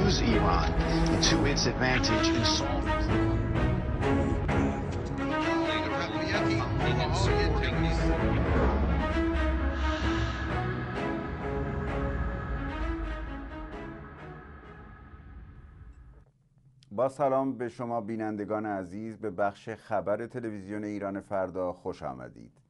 Use Iran to its advantage با سلام به شما بینندگان عزیز به بخش خبر تلویزیون ایران فردا خوش آمدید.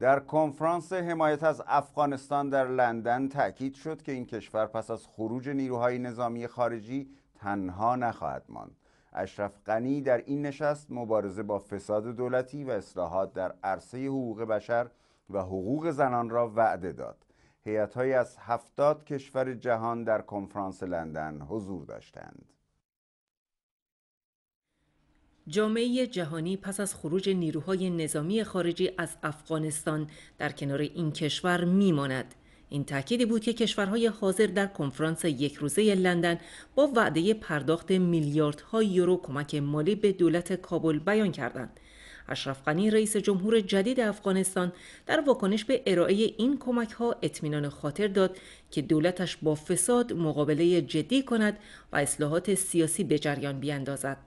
در کنفرانس حمایت از افغانستان در لندن تاکید شد که این کشور پس از خروج نیروهای نظامی خارجی تنها نخواهد ماند. اشرف غنی در این نشست مبارزه با فساد دولتی و اصلاحات در عرصه حقوق بشر و حقوق زنان را وعده داد. هیئت‌های از هفتاد کشور جهان در کنفرانس لندن حضور داشتند. جامعه جهانی پس از خروج نیروهای نظامی خارجی از افغانستان در کنار این کشور میماند این تأکیدی بود که کشورهای حاضر در کنفرانس یک روزه لندن با وعده پرداخت میلیاردها یورو کمک مالی به دولت کابل بیان کردند. اشرف غنی رئیس جمهور جدید افغانستان در واکنش به ارائه این کمک ها اطمینان خاطر داد که دولتش با فساد مقابله جدی کند و اصلاحات سیاسی به جریان بیندازد.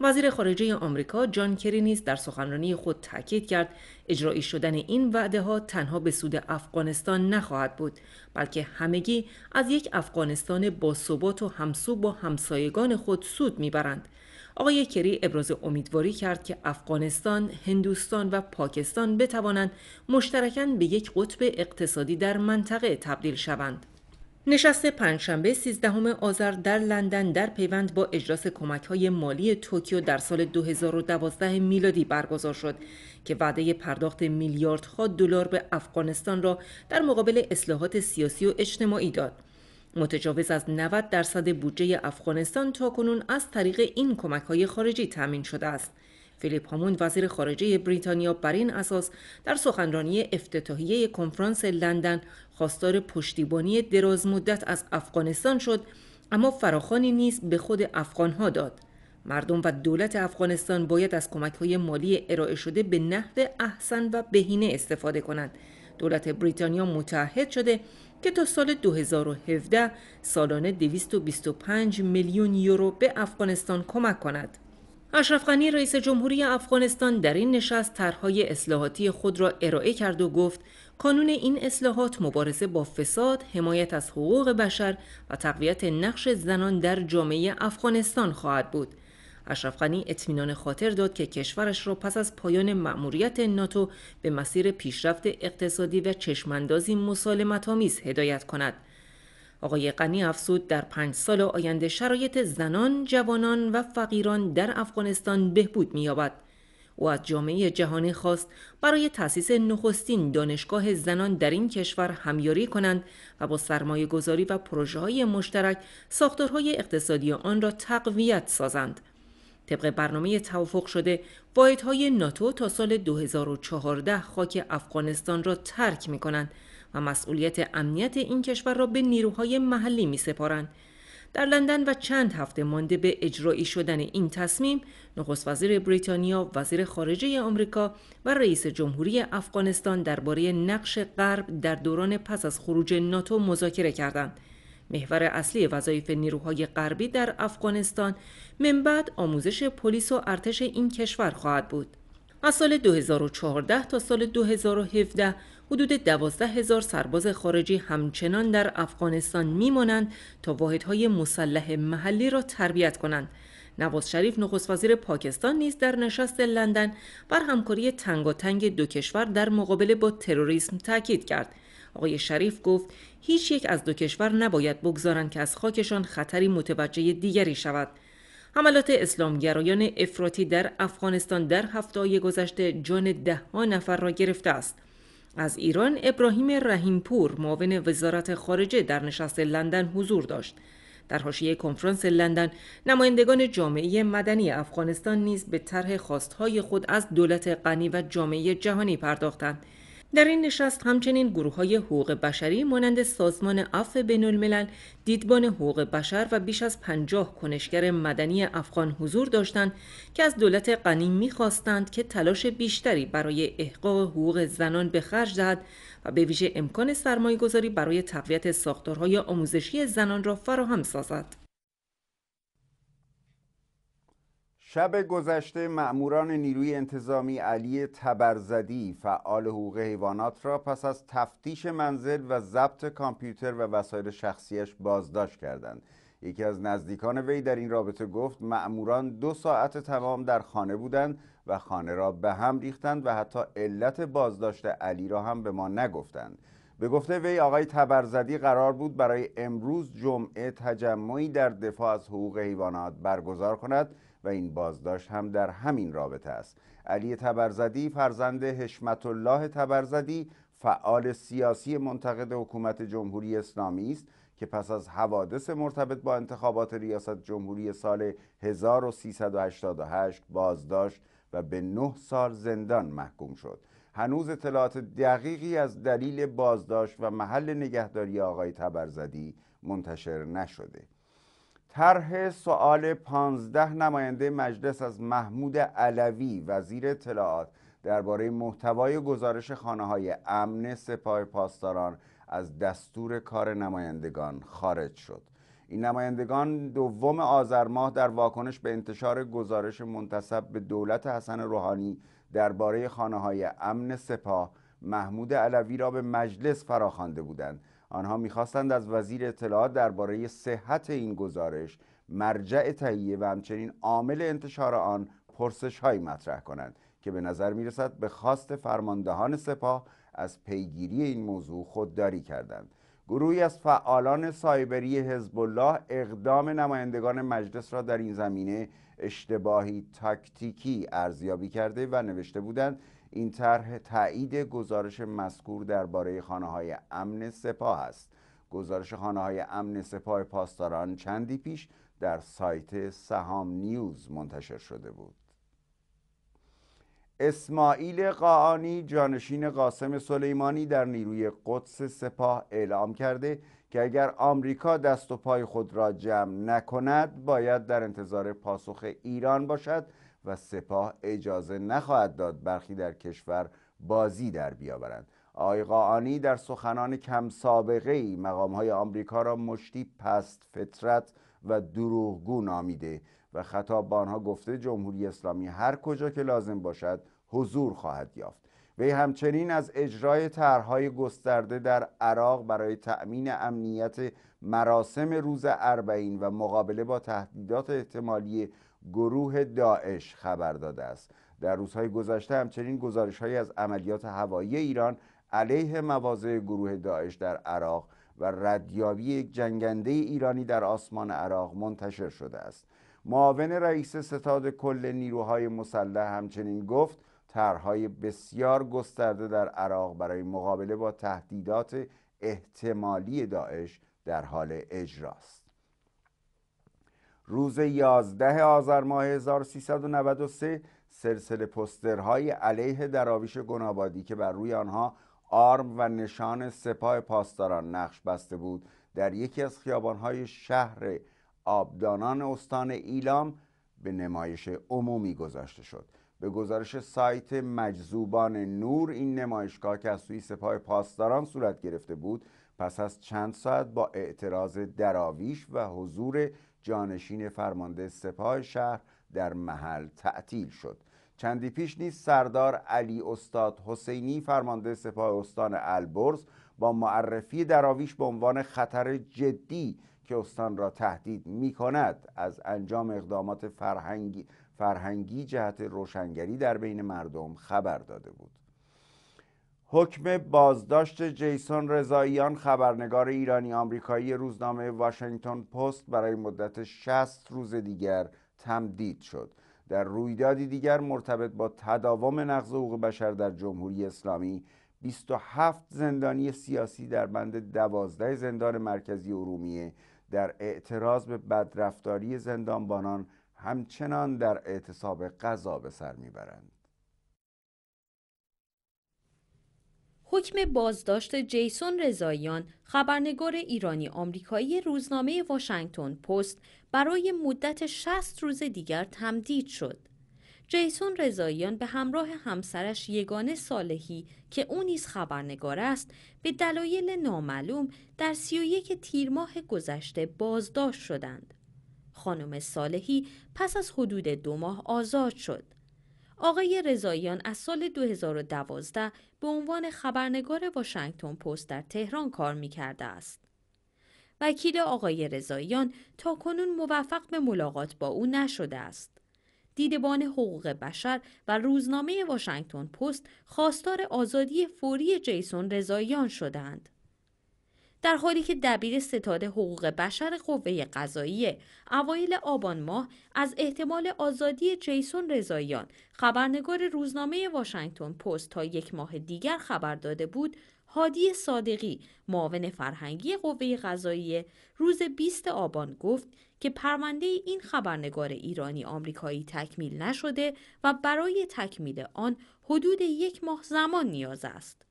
وزیر خارجه آمریکا جان کری نیز در سخنرانی خود تاکید کرد اجرایی شدن این وعده ها تنها به سود افغانستان نخواهد بود بلکه همگی از یک افغانستان با ثبات و همسو با همسایگان خود سود میبرند آقای کری ابراز امیدواری کرد که افغانستان، هندوستان و پاکستان بتوانند مشترکاً به یک قطب اقتصادی در منطقه تبدیل شوند. نشست پنجشنبه 13 آذر در لندن در پیوند با اجلاس کمک های مالی توکیو در سال 2012 میلادی برگزار شد که وعده پرداخت میلیاردها دلار به افغانستان را در مقابل اصلاحات سیاسی و اجتماعی داد. متجاوز از 90 درصد بودجه افغانستان تا کنون از طریق این کمک های خارجی تامین شده است. فیلیپ هامون وزیر خارجه بریتانیا بر این اساس در سخنرانی افتتاحیه کنفرانس لندن خواستار پشتیبانی درازمدت از افغانستان شد اما فراخانی نیز به خود افغانها داد مردم و دولت افغانستان باید از کمکهای مالی ارائه شده به نحو احسن و بهینه استفاده کنند دولت بریتانیا متحد شده که تا سال 2017 سالانه 225 میلیون یورو به افغانستان کمک کند اشرف رئیس جمهوری افغانستان در این نشست طرحهای اصلاحاتی خود را ارائه کرد و گفت کانون این اصلاحات مبارزه با فساد، حمایت از حقوق بشر و تقویت نقش زنان در جامعه افغانستان خواهد بود. اشرف اطمینان خاطر داد که کشورش را پس از پایان مأموریت ناتو به مسیر پیشرفت اقتصادی و چشماندازی مسالمت‌آمیز هدایت کند. آقای قنی افسود در پنج سال آینده شرایط زنان، جوانان و فقیران در افغانستان بهبود می‌یابد. او از جامعه جهانی خواست برای تأسیس نخستین دانشگاه زنان در این کشور همیاری کنند و با سرمایه گذاری و پروژه های مشترک ساختارهای اقتصادی آن را تقویت سازند. طبق برنامه توافق شده واحدهای ناتو تا سال 2014 خاک افغانستان را ترک می کنند و مسئولیت امنیت این کشور را به نیروهای محلی می سپارند. در لندن و چند هفته مانده به اجرایی شدن این تصمیم نخست وزیر بریتانیا وزیر خارجه آمریکا و رئیس جمهوری افغانستان درباره نقش غرب در دوران پس از خروج ناتو مذاکره کردند محور اصلی وظایف نیروهای غربی در افغانستان من بعد آموزش پلیس و ارتش این کشور خواهد بود از سال 2014 تا سال 2017 حدود دوازده هزار سرباز خارجی همچنان در افغانستان میمانند تا واحدهای مسلح محلی را تربیت کنند. نواز شریف نخست وزیر پاکستان نیز در نشست لندن بر همکاری تنگاتنگ دو کشور در مقابله با تروریسم تاکید کرد. آقای شریف گفت هیچ یک از دو کشور نباید بگذارند که از خاکشان خطری متوجه دیگری شود. حملات اسلامگرایان افراطی در افغانستان در هفته گذشته جان ده ها نفر را گرفته است. از ایران ابراهیم رحیمپور معاون وزارت خارجه در نشست لندن حضور داشت در حاشیه کنفرانس لندن نمایندگان جامعه مدنی افغانستان نیز به طرح خواستهای خود از دولت غنی و جامعه جهانی پرداختند در این نشست همچنین گروه های حقوق بشری مانند سازمان عفو بین الملل، دیدبان حقوق بشر و بیش از پنجاه کنشگر مدنی افغان حضور داشتند که از دولت غنی میخواستند که تلاش بیشتری برای احقاق حقوق زنان به خرج دهد و به ویژه امکان سرمایهگذاری برای تقویت ساختارهای آموزشی زنان را فراهم سازد. شب گذشته مأموران نیروی انتظامی علی تبرزدی فعال حقوق حیوانات را پس از تفتیش منزل و ضبط کامپیوتر و وسایل شخصیش بازداشت کردند یکی از نزدیکان وی در این رابطه گفت مأموران دو ساعت تمام در خانه بودند و خانه را به هم ریختند و حتی علت بازداشت علی را هم به ما نگفتند به گفته وی آقای تبرزدی قرار بود برای امروز جمعه تجمعی در دفاع از حقوق حیوانات برگزار کند و این بازداشت هم در همین رابطه است علی تبرزدی فرزند حشمت الله تبرزدی فعال سیاسی منتقد حکومت جمهوری اسلامی است که پس از حوادث مرتبط با انتخابات ریاست جمهوری سال 1388 بازداشت و به نه سال زندان محکوم شد هنوز اطلاعات دقیقی از دلیل بازداشت و محل نگهداری آقای تبرزدی منتشر نشده طرح سوال 15 نماینده مجلس از محمود علوی وزیر اطلاعات درباره محتوای گزارش خانه های امن سپاه پاسداران از دستور کار نمایندگان خارج شد این نمایندگان دوم آذر ماه در واکنش به انتشار گزارش منتصب به دولت حسن روحانی درباره خانه های امن سپاه محمود علوی را به مجلس فراخوانده بودند آنها میخواستند از وزیر اطلاعات درباره صحت این گزارش مرجع تهیه و همچنین عامل انتشار آن پرسش هایی مطرح کنند که به نظر میرسد به خواست فرماندهان سپاه از پیگیری این موضوع خودداری کردند گروهی از فعالان سایبری حزب الله اقدام نمایندگان مجلس را در این زمینه اشتباهی تاکتیکی ارزیابی کرده و نوشته بودند این طرح تایید گزارش مذکور درباره خانه های امن سپاه است گزارش خانه های امن سپاه پاسداران چندی پیش در سایت سهام نیوز منتشر شده بود اسماعیل قاعانی جانشین قاسم سلیمانی در نیروی قدس سپاه اعلام کرده که اگر آمریکا دست و پای خود را جمع نکند باید در انتظار پاسخ ایران باشد و سپاه اجازه نخواهد داد برخی در کشور بازی در بیاورند آقای قاعانی در سخنان کم سابقه ای مقام های آمریکا را مشتی پست فطرت و دروغگو نامیده و خطاب به آنها گفته جمهوری اسلامی هر کجا که لازم باشد حضور خواهد یافت وی همچنین از اجرای طرحهای گسترده در عراق برای تأمین امنیت مراسم روز اربعین و مقابله با تهدیدات احتمالی گروه داعش خبر داده است در روزهای گذشته همچنین گزارشهایی از عملیات هوایی ایران علیه مواضع گروه داعش در عراق و ردیابی یک جنگنده ایرانی در آسمان عراق منتشر شده است معاون رئیس ستاد کل نیروهای مسلح همچنین گفت طرحهای بسیار گسترده در عراق برای مقابله با تهدیدات احتمالی داعش در حال اجراست روز 11 آذر ماه 1393 سلسله پسترهای علیه دراویش گنابادی که بر روی آنها آرم و نشان سپاه پاسداران نقش بسته بود در یکی از خیابانهای شهر آبدانان استان ایلام به نمایش عمومی گذاشته شد به گزارش سایت مجذوبان نور این نمایشگاه که از سوی سپاه پاسداران صورت گرفته بود پس از چند ساعت با اعتراض دراویش و حضور جانشین فرمانده سپاه شهر در محل تعطیل شد چندی پیش نیز سردار علی استاد حسینی فرمانده سپاه استان البرز با معرفی دراویش به عنوان خطر جدی که استان را تهدید می کند از انجام اقدامات فرهنگی, فرهنگی جهت روشنگری در بین مردم خبر داده بود حکم بازداشت جیسون رضاییان خبرنگار ایرانی آمریکایی روزنامه واشنگتن پست برای مدت 60 روز دیگر تمدید شد در رویدادی دیگر مرتبط با تداوم نقض حقوق بشر در جمهوری اسلامی 27 زندانی سیاسی در بند 12 زندان مرکزی ارومیه در اعتراض به بدرفتاری زندانبانان همچنان در اعتصاب قضا به سر میبرند حکم بازداشت جیسون رضاییان خبرنگار ایرانی آمریکایی روزنامه واشنگتن پست برای مدت 60 روز دیگر تمدید شد جیسون رضاییان به همراه همسرش یگانه صالحی که او نیز خبرنگار است به دلایل نامعلوم در یک تیر ماه گذشته بازداشت شدند. خانم صالحی پس از حدود دو ماه آزاد شد. آقای رضاییان از سال 2012 به عنوان خبرنگار واشنگتن پست در تهران کار می کرده است. وکیل آقای رضاییان تا کنون موفق به ملاقات با او نشده است. دیدبان حقوق بشر و روزنامه واشنگتن پست خواستار آزادی فوری جیسون رضاییان شدند. در حالی که دبیر ستاد حقوق بشر قوه قضایی اوایل آبان ماه از احتمال آزادی جیسون رضاییان خبرنگار روزنامه واشنگتن پست تا یک ماه دیگر خبر داده بود هادی صادقی معاون فرهنگی قوه قضاییه روز 20 آبان گفت که پرونده این خبرنگار ایرانی آمریکایی تکمیل نشده و برای تکمیل آن حدود یک ماه زمان نیاز است.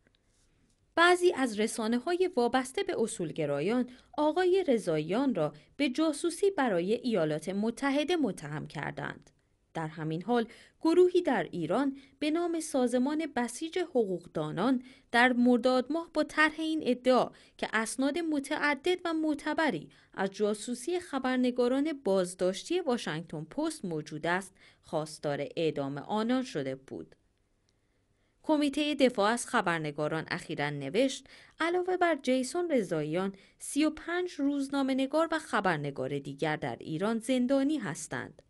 بعضی از رسانه های وابسته به اصولگرایان آقای رضاییان را به جاسوسی برای ایالات متحده متهم کردند. در همین حال گروهی در ایران به نام سازمان بسیج حقوقدانان در مرداد ماه با طرح این ادعا که اسناد متعدد و معتبری از جاسوسی خبرنگاران بازداشتی واشنگتن پست موجود است خواستار اعدام آنان شده بود. کمیته دفاع از خبرنگاران اخیرا نوشت علاوه بر جیسون رضاییان 35 روزنامه‌نگار و خبرنگار دیگر در ایران زندانی هستند.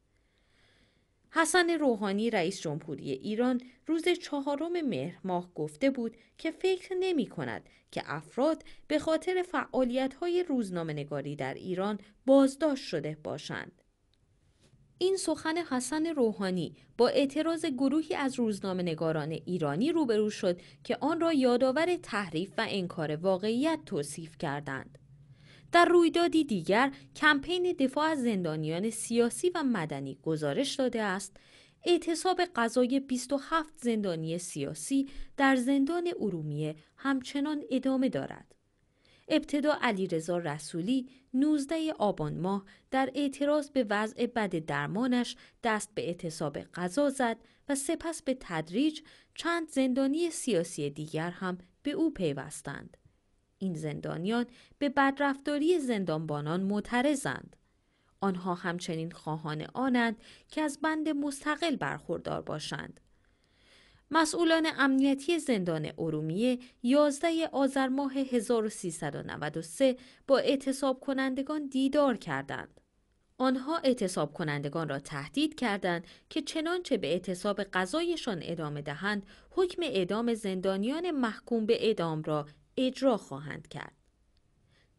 حسن روحانی رئیس جمهوری ایران روز چهارم مهر ماه گفته بود که فکر نمی کند که افراد به خاطر فعالیت های روزنامه نگاری در ایران بازداشت شده باشند. این سخن حسن روحانی با اعتراض گروهی از روزنامه نگاران ایرانی روبرو شد که آن را یادآور تحریف و انکار واقعیت توصیف کردند. در رویدادی دیگر کمپین دفاع از زندانیان سیاسی و مدنی گزارش داده است اعتصاب غذای 27 زندانی سیاسی در زندان ارومیه همچنان ادامه دارد. ابتدا علیرضا رسولی 19 آبان ماه در اعتراض به وضع بد درمانش دست به اعتصاب قضا زد و سپس به تدریج چند زندانی سیاسی دیگر هم به او پیوستند. این زندانیان به بدرفتاری زندانبانان معترضند آنها همچنین خواهان آنند که از بند مستقل برخوردار باشند مسئولان امنیتی زندان ارومیه 11 آذر ماه 1393 با اعتصاب کنندگان دیدار کردند. آنها اعتصاب کنندگان را تهدید کردند که چنانچه به اعتصاب قضایشان ادامه دهند حکم اعدام زندانیان محکوم به اعدام را اجرا خواهند کرد.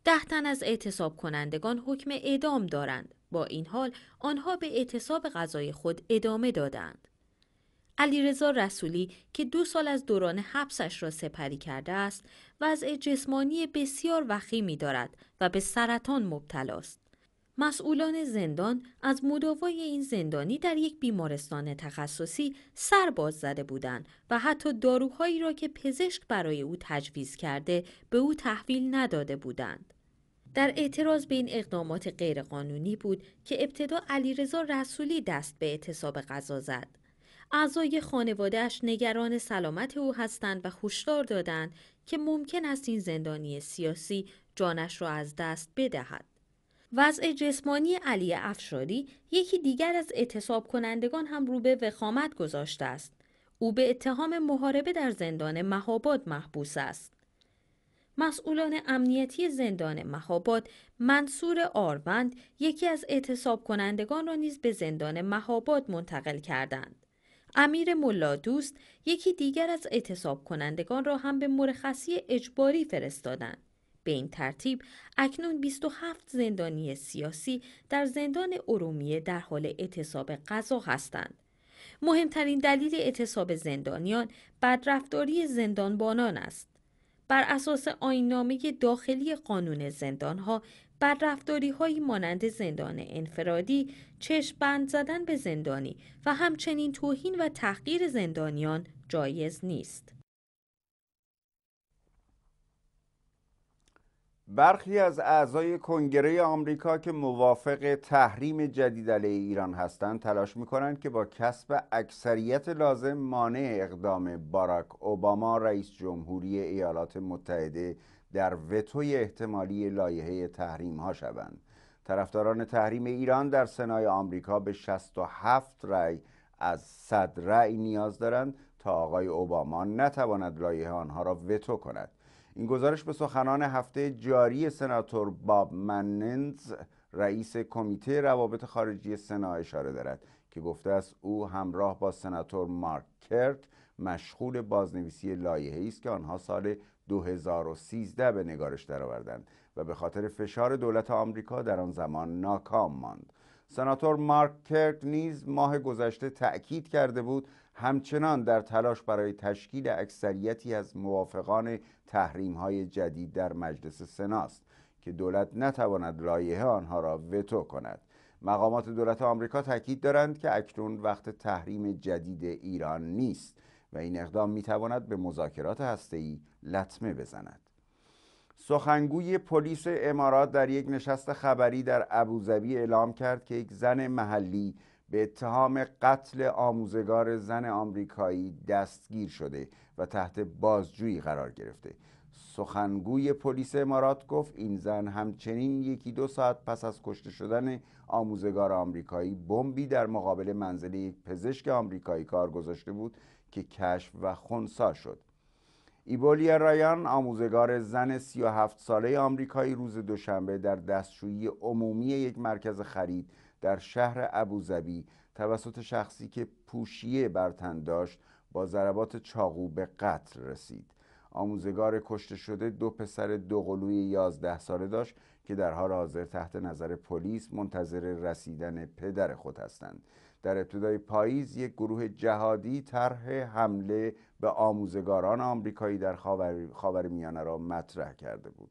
ده تن از اعتصاب کنندگان حکم اعدام دارند. با این حال آنها به اعتصاب غذای خود ادامه دادند. علیرضا رسولی که دو سال از دوران حبسش را سپری کرده است وضع جسمانی بسیار وخیمی دارد و به سرطان مبتلاست. مسئولان زندان از مداوای این زندانی در یک بیمارستان تخصصی سر باز زده بودند و حتی داروهایی را که پزشک برای او تجویز کرده به او تحویل نداده بودند. در اعتراض به این اقدامات غیرقانونی بود که ابتدا علیرضا رسولی دست به اعتصاب غذا زد. اعضای خانوادهش نگران سلامت او هستند و هشدار دادند که ممکن است این زندانی سیاسی جانش را از دست بدهد. وضع جسمانی علی افشاری یکی دیگر از اعتصاب کنندگان هم رو به وخامت گذاشته است. او به اتهام محاربه در زندان مهاباد محبوس است. مسئولان امنیتی زندان مهاباد منصور آروند یکی از اعتصاب کنندگان را نیز به زندان مهاباد منتقل کردند. امیر ملا دوست یکی دیگر از اعتصاب کنندگان را هم به مرخصی اجباری فرستادند. به این ترتیب اکنون 27 زندانی سیاسی در زندان ارومیه در حال اعتصاب غذا هستند. مهمترین دلیل اعتصاب زندانیان بدرفتاری زندانبانان است. بر اساس آینامه داخلی قانون زندانها بدرفتاری هایی مانند زندان انفرادی، چشم بند زدن به زندانی و همچنین توهین و تحقیر زندانیان جایز نیست. برخی از اعضای کنگره آمریکا که موافق تحریم جدید علیه ایران هستند تلاش میکنند که با کسب اکثریت لازم مانع اقدام باراک اوباما رئیس جمهوری ایالات متحده در وتوی احتمالی لایحه تحریم ها شوند طرفداران تحریم ایران در سنای آمریکا به 67 رأی از 100 رأی نیاز دارند تا آقای اوباما نتواند لایحه آنها را وتو کند این گزارش به سخنان هفته جاری سناتور باب مننز رئیس کمیته روابط خارجی سنا اشاره دارد که گفته است او همراه با سناتور مارک کرت مشغول بازنویسی لایحه‌ای است که آنها سال 2013 به نگارش درآوردند و به خاطر فشار دولت آمریکا در آن زمان ناکام ماند سناتور مارک کرت نیز ماه گذشته تأکید کرده بود همچنان در تلاش برای تشکیل اکثریتی از موافقان تحریم های جدید در مجلس سناست که دولت نتواند لایحه آنها را وتو کند مقامات دولت آمریکا تاکید دارند که اکنون وقت تحریم جدید ایران نیست و این اقدام میتواند به مذاکرات هسته‌ای لطمه بزند سخنگوی پلیس امارات در یک نشست خبری در ابوظبی اعلام کرد که یک زن محلی به اتهام قتل آموزگار زن آمریکایی دستگیر شده و تحت بازجویی قرار گرفته سخنگوی پلیس امارات گفت این زن همچنین یکی دو ساعت پس از کشته شدن آموزگار آمریکایی بمبی در مقابل منزل یک پزشک آمریکایی کار گذاشته بود که کشف و خونسا شد ایبولیا رایان آموزگار زن 37 ساله آمریکایی روز دوشنبه در دستشویی عمومی یک مرکز خرید در شهر ابوظبی توسط شخصی که پوشیه بر تن داشت با ضربات چاقو به قتل رسید آموزگار کشته شده دو پسر دوقلوی یازده ساله داشت که در حال حاضر تحت نظر پلیس منتظر رسیدن پدر خود هستند در ابتدای پاییز یک گروه جهادی طرح حمله به آموزگاران آمریکایی در خاور... میانه را مطرح کرده بود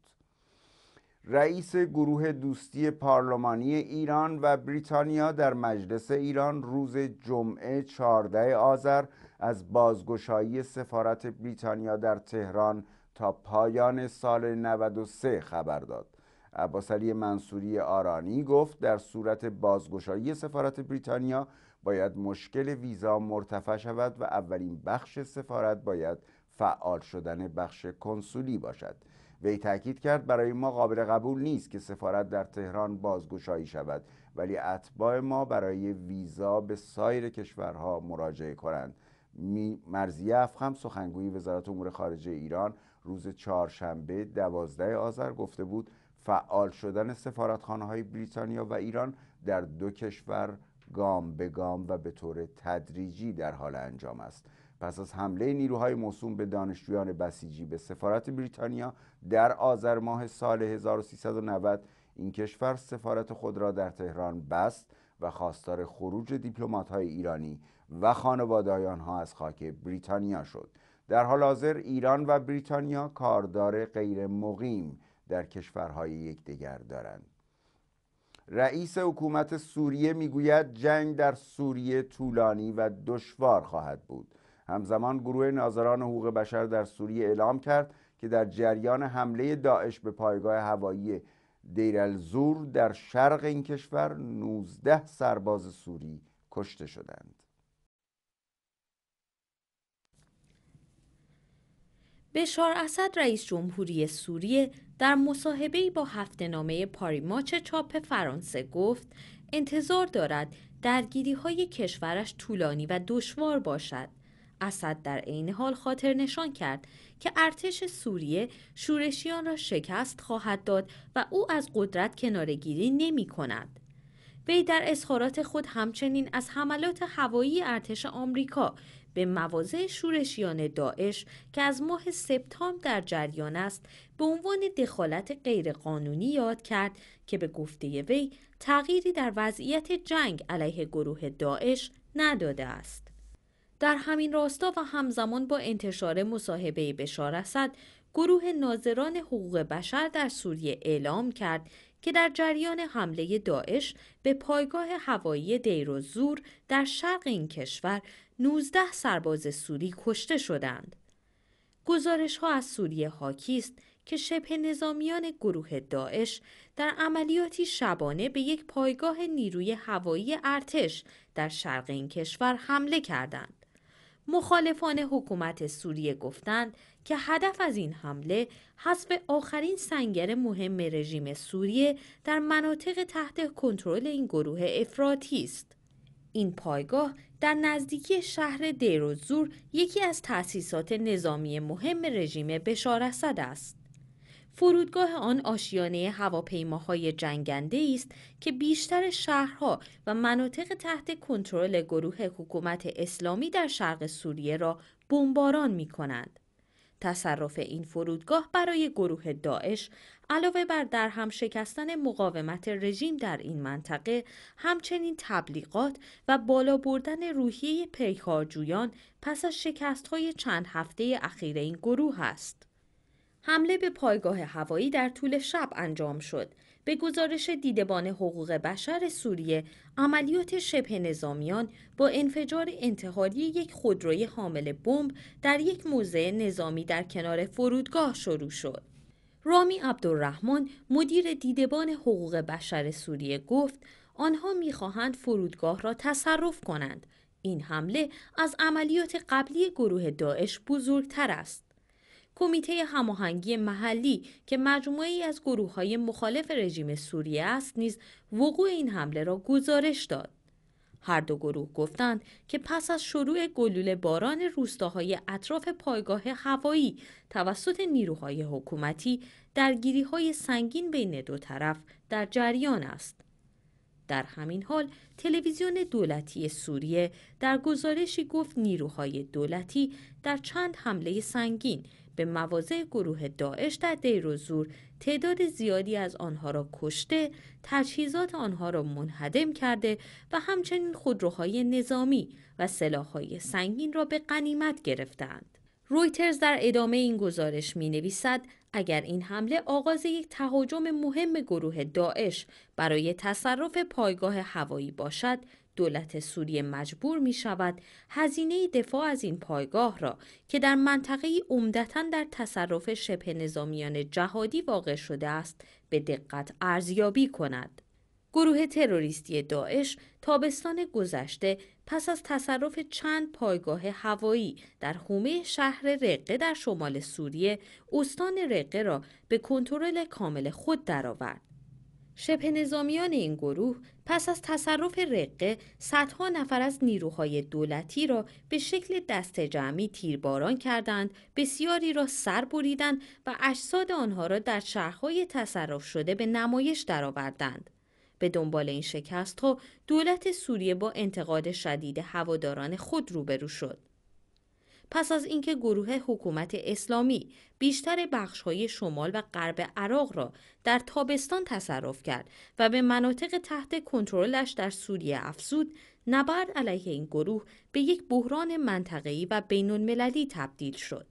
رئیس گروه دوستی پارلمانی ایران و بریتانیا در مجلس ایران روز جمعه 14 آذر از بازگشایی سفارت بریتانیا در تهران تا پایان سال 93 خبر داد. عباسعلی منصوری آرانی گفت در صورت بازگشایی سفارت بریتانیا باید مشکل ویزا مرتفع شود و اولین بخش سفارت باید فعال شدن بخش کنسولی باشد. وی تاکید کرد برای ما قابل قبول نیست که سفارت در تهران بازگشایی شود ولی اتباع ما برای ویزا به سایر کشورها مراجعه کنند مرزیه افخم سخنگوی وزارت امور خارجه ایران روز چهارشنبه دوازده آذر گفته بود فعال شدن سفارتخانه های بریتانیا و ایران در دو کشور گام به گام و به طور تدریجی در حال انجام است پس از حمله نیروهای موسوم به دانشجویان بسیجی به سفارت بریتانیا در آذر ماه سال 1390 این کشور سفارت خود را در تهران بست و خواستار خروج های ایرانی و خانواده آنها از خاک بریتانیا شد در حال حاضر ایران و بریتانیا کاردار غیر مقیم در کشورهای یکدیگر دارند رئیس حکومت سوریه میگوید جنگ در سوریه طولانی و دشوار خواهد بود همزمان گروه ناظران حقوق بشر در سوریه اعلام کرد که در جریان حمله داعش به پایگاه هوایی دیرالزور در شرق این کشور 19 سرباز سوری کشته شدند بشار اسد رئیس جمهوری سوریه در مصاحبه‌ای با نامه پاریماچ چاپ فرانسه گفت انتظار دارد درگیری های کشورش طولانی و دشوار باشد اسد در عین حال خاطر نشان کرد که ارتش سوریه شورشیان را شکست خواهد داد و او از قدرت کنارگیری نمی کند. وی در اظهارات خود همچنین از حملات هوایی ارتش آمریکا به مواضع شورشیان داعش که از ماه سپتامبر در جریان است به عنوان دخالت غیرقانونی یاد کرد که به گفته وی تغییری در وضعیت جنگ علیه گروه داعش نداده است. در همین راستا و همزمان با انتشار مصاحبه بشار اسد گروه ناظران حقوق بشر در سوریه اعلام کرد که در جریان حمله داعش به پایگاه هوایی دیر و زور در شرق این کشور 19 سرباز سوری کشته شدند. گزارش ها از سوریه حاکی است که شبه نظامیان گروه داعش در عملیاتی شبانه به یک پایگاه نیروی هوایی ارتش در شرق این کشور حمله کردند. مخالفان حکومت سوریه گفتند که هدف از این حمله حذف آخرین سنگر مهم رژیم سوریه در مناطق تحت کنترل این گروه افراطی است. این پایگاه در نزدیکی شهر دیروزور یکی از تأسیسات نظامی مهم رژیم بشار اسد است. فرودگاه آن آشیانه هواپیماهای جنگنده است که بیشتر شهرها و مناطق تحت کنترل گروه حکومت اسلامی در شرق سوریه را بمباران می کنند. تصرف این فرودگاه برای گروه داعش علاوه بر در هم شکستن مقاومت رژیم در این منطقه همچنین تبلیغات و بالا بردن روحیه پیکارجویان پس از شکستهای چند هفته اخیر این گروه است. حمله به پایگاه هوایی در طول شب انجام شد. به گزارش دیدبان حقوق بشر سوریه، عملیات شبه نظامیان با انفجار انتحاری یک خودروی حامل بمب در یک موزه نظامی در کنار فرودگاه شروع شد. رامی عبدالرحمن مدیر دیدبان حقوق بشر سوریه گفت آنها میخواهند فرودگاه را تصرف کنند این حمله از عملیات قبلی گروه داعش بزرگتر است کمیته هماهنگی محلی که مجموعه ای از گروه های مخالف رژیم سوریه است نیز وقوع این حمله را گزارش داد. هر دو گروه گفتند که پس از شروع گلوله باران روستاهای اطراف پایگاه هوایی توسط نیروهای حکومتی درگیری های سنگین بین دو طرف در جریان است. در همین حال تلویزیون دولتی سوریه در گزارشی گفت نیروهای دولتی در چند حمله سنگین به مواضع گروه داعش در دیر و زور تعداد زیادی از آنها را کشته، تجهیزات آنها را منهدم کرده و همچنین خودروهای نظامی و سلاحهای سنگین را به قنیمت گرفتند. رویترز در ادامه این گزارش می نویسد اگر این حمله آغاز یک تهاجم مهم گروه داعش برای تصرف پایگاه هوایی باشد دولت سوریه مجبور می شود هزینه دفاع از این پایگاه را که در منطقه عمدتا در تصرف شبه نظامیان جهادی واقع شده است به دقت ارزیابی کند. گروه تروریستی داعش تابستان گذشته پس از تصرف چند پایگاه هوایی در حومه شهر رقه در شمال سوریه استان رقه را به کنترل کامل خود درآورد. شبه نظامیان این گروه پس از تصرف رقه صدها نفر از نیروهای دولتی را به شکل دست جمعی تیرباران کردند بسیاری را سر بریدند و اجساد آنها را در شهرهای تصرف شده به نمایش درآوردند به دنبال این شکست ها دولت سوریه با انتقاد شدید هواداران خود روبرو شد پس از اینکه گروه حکومت اسلامی بیشتر بخشهای شمال و غرب عراق را در تابستان تصرف کرد و به مناطق تحت کنترلش در سوریه افزود نبرد علیه این گروه به یک بحران منطقه‌ای و بین‌المللی تبدیل شد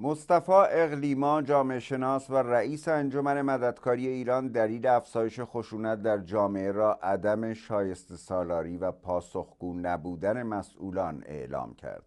مصطفی اقلیما جامعه شناس و رئیس انجمن مددکاری ایران دلیل افزایش خشونت در جامعه را عدم شایسته سالاری و پاسخگو نبودن مسئولان اعلام کرد.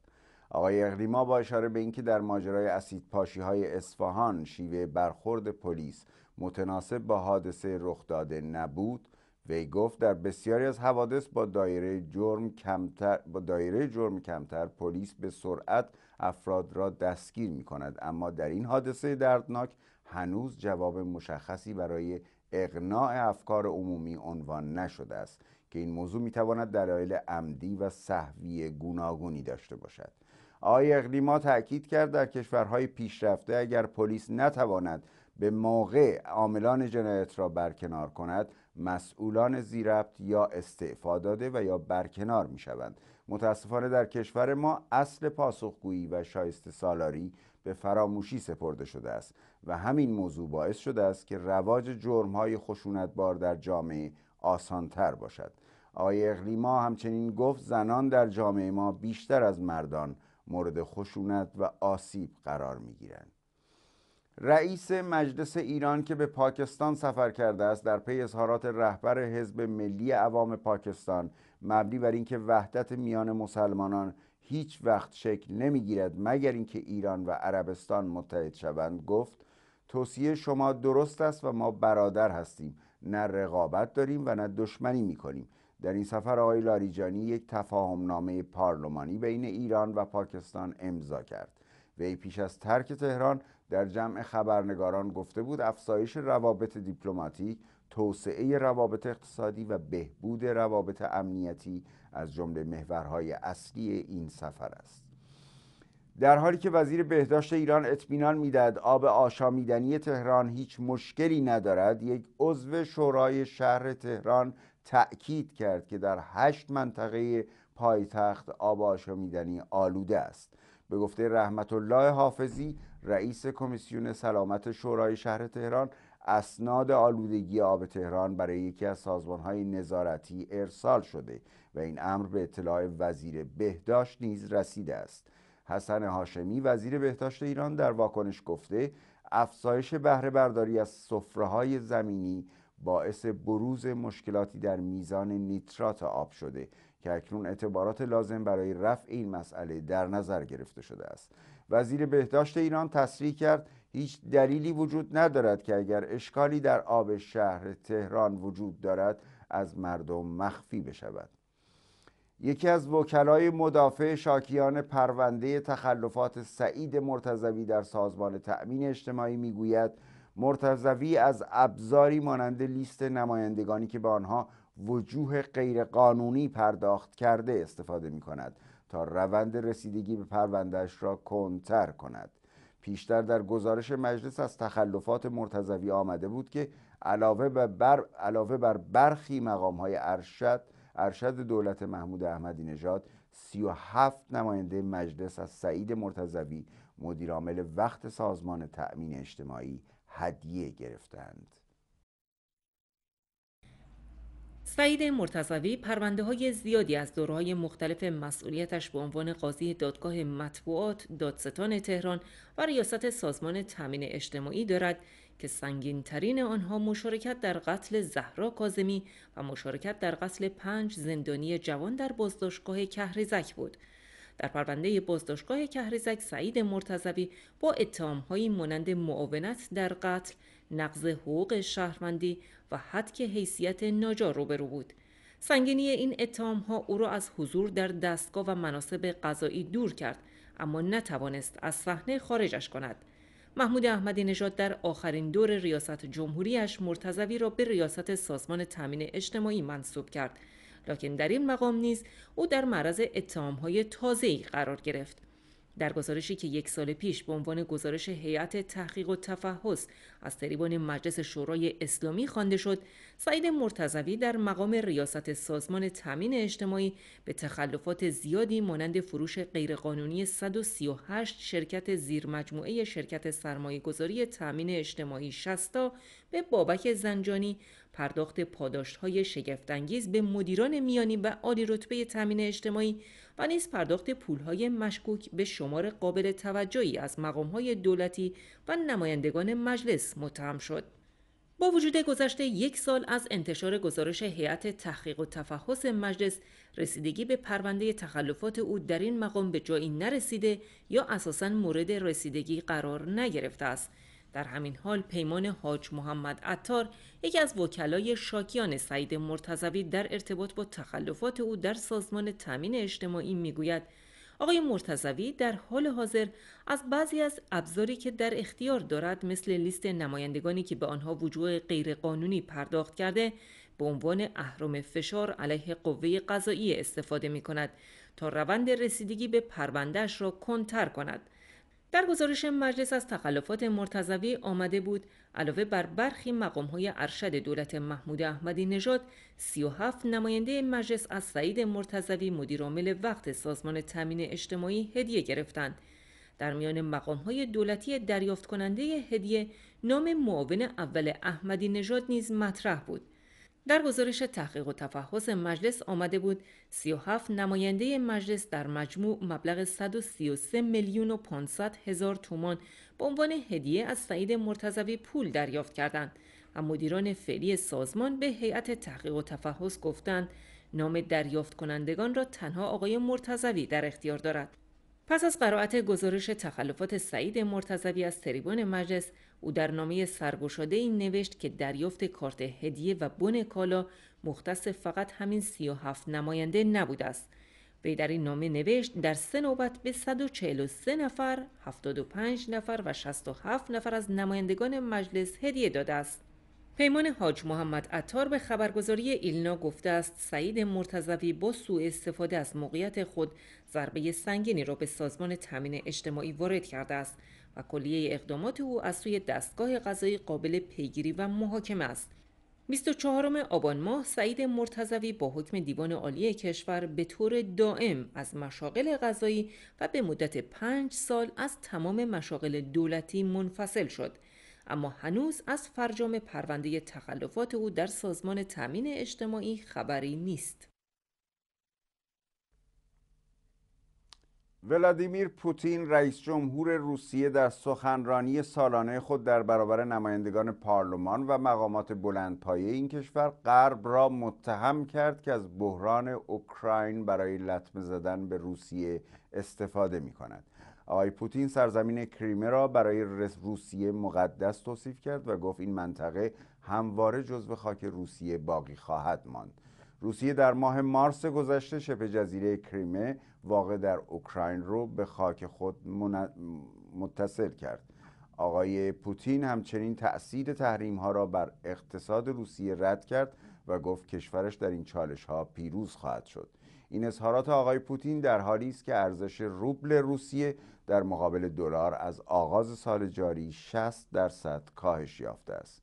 آقای اقلیما با اشاره به اینکه در ماجرای اسید پاشی های اصفهان شیوه برخورد پلیس متناسب با حادثه رخ داده نبود، وی گفت در بسیاری از حوادث با دایره جرم کمتر با دایره جرم کمتر پلیس به سرعت افراد را دستگیر می کند اما در این حادثه دردناک هنوز جواب مشخصی برای اقناع افکار عمومی عنوان نشده است که این موضوع میتواند دلایل عمدی و صحوی گوناگونی داشته باشد آقای اقلیما تاکید کرد در کشورهای پیشرفته اگر پلیس نتواند به موقع عاملان جنایت را برکنار کند مسئولان زیربط یا استعفا داده و یا برکنار می شوند متاسفانه در کشور ما اصل پاسخگویی و شایسته سالاری به فراموشی سپرده شده است و همین موضوع باعث شده است که رواج جرمهای خشونتبار در جامعه آسانتر باشد آقای اقلیما همچنین گفت زنان در جامعه ما بیشتر از مردان مورد خشونت و آسیب قرار می رئیس مجلس ایران که به پاکستان سفر کرده است در پی اظهارات رهبر حزب ملی عوام پاکستان مبنی بر اینکه وحدت میان مسلمانان هیچ وقت شکل نمیگیرد مگر اینکه ایران و عربستان متحد شوند گفت توصیه شما درست است و ما برادر هستیم نه رقابت داریم و نه دشمنی میکنیم در این سفر آقای لاریجانی یک تفاهم نامه پارلمانی بین ایران و پاکستان امضا کرد وی پیش از ترک تهران در جمع خبرنگاران گفته بود افزایش روابط دیپلماتیک توسعه روابط اقتصادی و بهبود روابط امنیتی از جمله محورهای اصلی این سفر است در حالی که وزیر بهداشت ایران اطمینان میدهد آب آشامیدنی تهران هیچ مشکلی ندارد یک عضو شورای شهر تهران تأکید کرد که در هشت منطقه پایتخت آب آشامیدنی آلوده است به گفته رحمت الله حافظی رئیس کمیسیون سلامت شورای شهر تهران اسناد آلودگی آب تهران برای یکی از سازمانهای نظارتی ارسال شده و این امر به اطلاع وزیر بهداشت نیز رسیده است حسن هاشمی وزیر بهداشت ایران در واکنش گفته افزایش بهره برداری از سفره زمینی باعث بروز مشکلاتی در میزان نیترات آب شده که اکنون اعتبارات لازم برای رفع این مسئله در نظر گرفته شده است وزیر بهداشت ایران تصریح کرد هیچ دلیلی وجود ندارد که اگر اشکالی در آب شهر تهران وجود دارد از مردم مخفی بشود یکی از وکلای مدافع شاکیان پرونده تخلفات سعید مرتزوی در سازمان تأمین اجتماعی میگوید مرتزوی از ابزاری مانند لیست نمایندگانی که به آنها وجوه غیرقانونی پرداخت کرده استفاده می کند تا روند رسیدگی به پروندهش را کنتر کند پیشتر در گزارش مجلس از تخلفات مرتضوی آمده بود که علاوه بر, علاوه بر برخی مقام های ارشد ارشد دولت محمود احمدی نژاد 37 نماینده مجلس از سعید مرتضوی مدیرعامل وقت سازمان تأمین اجتماعی هدیه گرفتند سعید مرتضوی پرونده های زیادی از دورهای مختلف مسئولیتش به عنوان قاضی دادگاه مطبوعات دادستان تهران و ریاست سازمان تامین اجتماعی دارد که سنگین ترین آنها مشارکت در قتل زهرا کازمی و مشارکت در قتل پنج زندانی جوان در بازداشتگاه کهریزک بود. در پرونده بازداشتگاه کهریزک سعید مرتضوی با اتهامهایی مانند معاونت در قتل نقض حقوق شهروندی و حد حیثیت ناجا روبرو بود سنگینی این اتهام ها او را از حضور در دستگاه و مناسب قضایی دور کرد اما نتوانست از صحنه خارجش کند محمود احمدی نژاد در آخرین دور ریاست جمهوریش مرتضوی را به ریاست سازمان تامین اجتماعی منصوب کرد لکن در این مقام نیز او در معرض های تازه‌ای قرار گرفت در گزارشی که یک سال پیش به عنوان گزارش هیئت تحقیق و تفحص از تریبون مجلس شورای اسلامی خوانده شد سعید مرتضوی در مقام ریاست سازمان تامین اجتماعی به تخلفات زیادی مانند فروش غیرقانونی 138 شرکت زیرمجموعه شرکت سرمایهگذاری تامین اجتماعی 60 به بابک زنجانی پرداخت پاداشت های شگفتانگیز به مدیران میانی و عالی رتبه تامین اجتماعی و نیز پرداخت پول های مشکوک به شمار قابل توجهی از مقام های دولتی و نمایندگان مجلس متهم شد. با وجود گذشته یک سال از انتشار گزارش هیئت تحقیق و تفحص مجلس رسیدگی به پرونده تخلفات او در این مقام به جایی نرسیده یا اساسا مورد رسیدگی قرار نگرفته است در همین حال پیمان حاج محمد عطار یکی از وکلای شاکیان سعید مرتضوی در ارتباط با تخلفات او در سازمان تامین اجتماعی میگوید آقای مرتضوی در حال حاضر از بعضی از ابزاری که در اختیار دارد مثل لیست نمایندگانی که به آنها وجوه غیرقانونی پرداخت کرده به عنوان اهرم فشار علیه قوه قضایی استفاده می کند تا روند رسیدگی به پروندهش را کنتر کند در گزارش مجلس از تخلفات مرتضوی آمده بود علاوه بر برخی مقامهای ارشد دولت محمود احمدی نژاد 37 نماینده مجلس از سعید مرتضوی مدیرعامل وقت سازمان تامین اجتماعی هدیه گرفتند در میان مقامهای دولتی دریافت کننده هدیه نام معاون اول احمدی نژاد نیز مطرح بود در گزارش تحقیق و تفحص مجلس آمده بود 37 نماینده مجلس در مجموع مبلغ 133 میلیون و 500 هزار تومان به عنوان هدیه از سعید مرتضوی پول دریافت کردند و مدیران فعلی سازمان به هیئت تحقیق و تفحص گفتند نام دریافت کنندگان را تنها آقای مرتضوی در اختیار دارد پس از قرائت گزارش تخلفات سعید مرتضوی از تریبون مجلس او در نامه سرگشاده این نوشت که دریافت کارت هدیه و بن کالا مختص فقط همین 37 نماینده نبوده است وی در این نامه نوشت در سه نوبت به 143 نفر، 75 نفر و 67 نفر از نمایندگان مجلس هدیه داده است. پیمان حاج محمد عطار به خبرگزاری ایلنا گفته است سعید مرتضوی با سوء استفاده از موقعیت خود ضربه سنگینی را به سازمان تامین اجتماعی وارد کرده است و کلیه اقدامات او از سوی دستگاه قضایی قابل پیگیری و محاکمه است 24 آبان ماه سعید مرتزوی با حکم دیوان عالی کشور به طور دائم از مشاغل قضایی و به مدت پنج سال از تمام مشاغل دولتی منفصل شد. اما هنوز از فرجام پرونده تخلفات او در سازمان تامین اجتماعی خبری نیست. ولادیمیر پوتین رئیس جمهور روسیه در سخنرانی سالانه خود در برابر نمایندگان پارلمان و مقامات بلندپایه این کشور غرب را متهم کرد که از بحران اوکراین برای لطمه زدن به روسیه استفاده می کند آقای پوتین سرزمین کریمه را برای روسیه مقدس توصیف کرد و گفت این منطقه همواره جزو خاک روسیه باقی خواهد ماند روسیه در ماه مارس گذشته شبه جزیره کریمه واقع در اوکراین رو به خاک خود متصل کرد آقای پوتین همچنین تأثیر تحریم ها را بر اقتصاد روسیه رد کرد و گفت کشورش در این چالش ها پیروز خواهد شد این اظهارات آقای پوتین در حالی است که ارزش روبل روسیه در مقابل دلار از آغاز سال جاری 60 درصد کاهش یافته است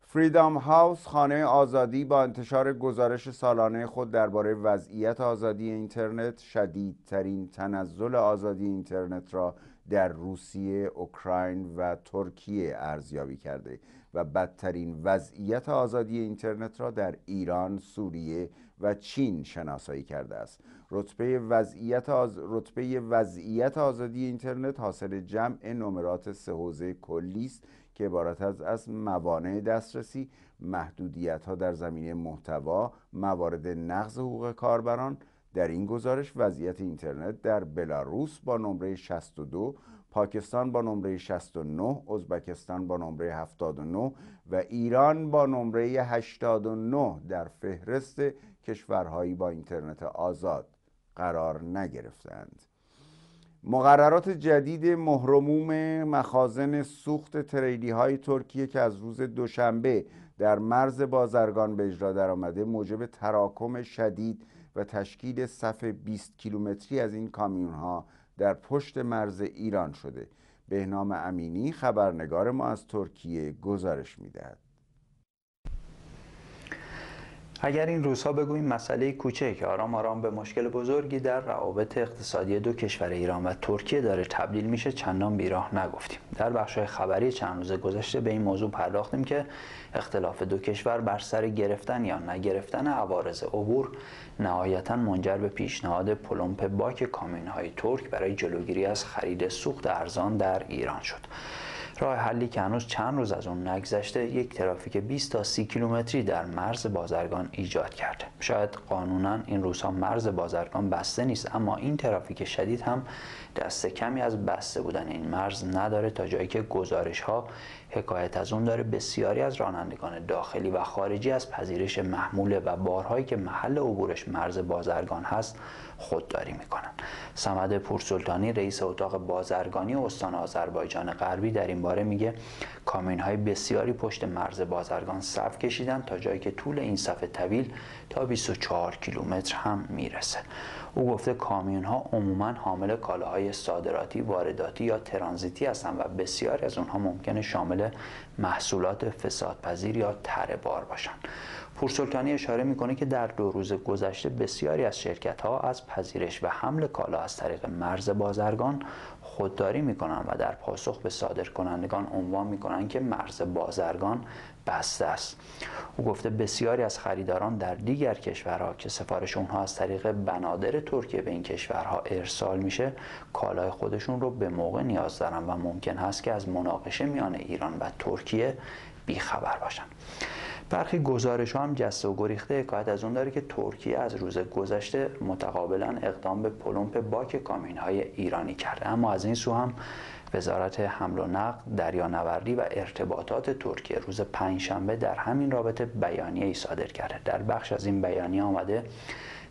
فریدام هاوس خانه آزادی با انتشار گزارش سالانه خود درباره وضعیت آزادی اینترنت شدیدترین تنزل آزادی اینترنت را در روسیه، اوکراین و ترکیه ارزیابی کرده و بدترین وضعیت آزادی اینترنت را در ایران، سوریه و چین شناسایی کرده است. رتبه وضعیت, رتبه وضعیت آزادی اینترنت حاصل جمع نمرات سه حوزه کلی است که عبارت از موانع دسترسی، محدودیت ها در زمینه محتوا، موارد نقض حقوق کاربران، در این گزارش وضعیت اینترنت در بلاروس با نمره 62 پاکستان با نمره 69 ازبکستان با نمره 79 و ایران با نمره 89 در فهرست کشورهایی با اینترنت آزاد قرار نگرفتند مقررات جدید مهرموم مخازن سوخت تریلی های ترکیه که از روز دوشنبه در مرز بازرگان به اجرا درآمده موجب تراکم شدید و تشکیل صف 20 کیلومتری از این کامیون ها در پشت مرز ایران شده بهنام امینی خبرنگار ما از ترکیه گزارش میدهد اگر این روزها بگوییم مسئله که آرام آرام به مشکل بزرگی در روابط اقتصادی دو کشور ایران و ترکیه داره تبدیل میشه چندان بیراه نگفتیم در بخش خبری چند روز گذشته به این موضوع پرداختیم که اختلاف دو کشور بر سر گرفتن یا نگرفتن عوارض عبور نهایتا منجر به پیشنهاد پلمپ باک های ترک برای جلوگیری از خرید سوخت ارزان در ایران شد راه حلی که هنوز چند روز از اون نگذشته یک ترافیک 20 تا 30 کیلومتری در مرز بازرگان ایجاد کرده شاید قانونا این روزها مرز بازرگان بسته نیست اما این ترافیک شدید هم دست کمی از بسته بودن این مرز نداره تا جایی که گزارش ها حکایت از اون داره بسیاری از رانندگان داخلی و خارجی از پذیرش محموله و بارهایی که محل عبورش مرز بازرگان هست خودداری میکنند سمد پورسلطانی رئیس اتاق بازرگانی استان آذربایجان غربی در این باره میگه کامین های بسیاری پشت مرز بازرگان صف کشیدن تا جایی که طول این صف طویل تا 24 کیلومتر هم میرسه او گفته کامیون ها عموما حامل کالاهای صادراتی وارداتی یا ترانزیتی هستند و بسیاری از اونها ممکنه شامل محصولات فسادپذیر یا تره بار باشند پورسلطانی اشاره میکنه که در دو روز گذشته بسیاری از شرکت ها از پذیرش و حمل کالا از طریق مرز بازرگان خودداری میکنند و در پاسخ به صادرکنندگان عنوان میکنند که مرز بازرگان بسته است او گفته بسیاری از خریداران در دیگر کشورها که سفارش اونها از طریق بنادر ترکیه به این کشورها ارسال میشه کالای خودشون رو به موقع نیاز دارن و ممکن هست که از مناقشه میان ایران و ترکیه بیخبر باشن برخی گزارش هم جست و گریخته حکایت از اون داره که ترکیه از روز گذشته متقابلا اقدام به پلمپ باک کامین های ایرانی کرده اما از این سو هم وزارت حمل و نقل دریانوردی و ارتباطات ترکیه روز پنجشنبه در همین رابطه بیانیه ای صادر کرده در بخش از این بیانیه آمده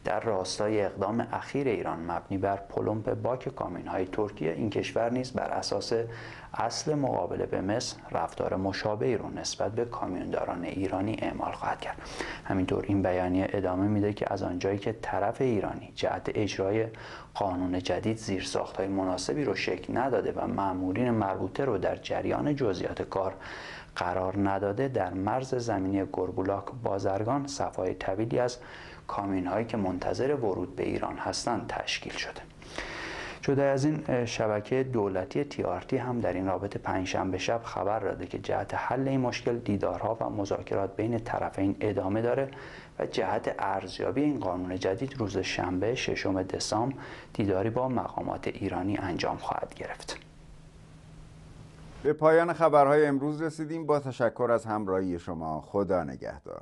در راستای اقدام اخیر ایران مبنی بر پلمپ باک کامین های ترکیه این کشور نیز بر اساس اصل مقابله به مصر رفتار مشابهی رو نسبت به کامیونداران ایرانی اعمال خواهد کرد همینطور این بیانیه ادامه میده که از آنجایی که طرف ایرانی جهت اجرای قانون جدید زیر مناسبی رو شکل نداده و معمولین مربوطه رو در جریان جزئیات کار قرار نداده در مرز زمینی گربولاک بازرگان صفای طویلی از کامین هایی که منتظر ورود به ایران هستند تشکیل شده جدا از این شبکه دولتی تیارتی هم در این رابطه پنجشنبه شب خبر داده که جهت حل این مشکل دیدارها و مذاکرات بین طرفین ادامه داره و جهت ارزیابی این قانون جدید روز شنبه ششم دسامبر دیداری با مقامات ایرانی انجام خواهد گرفت. به پایان خبرهای امروز رسیدیم با تشکر از همراهی شما خدا نگهدار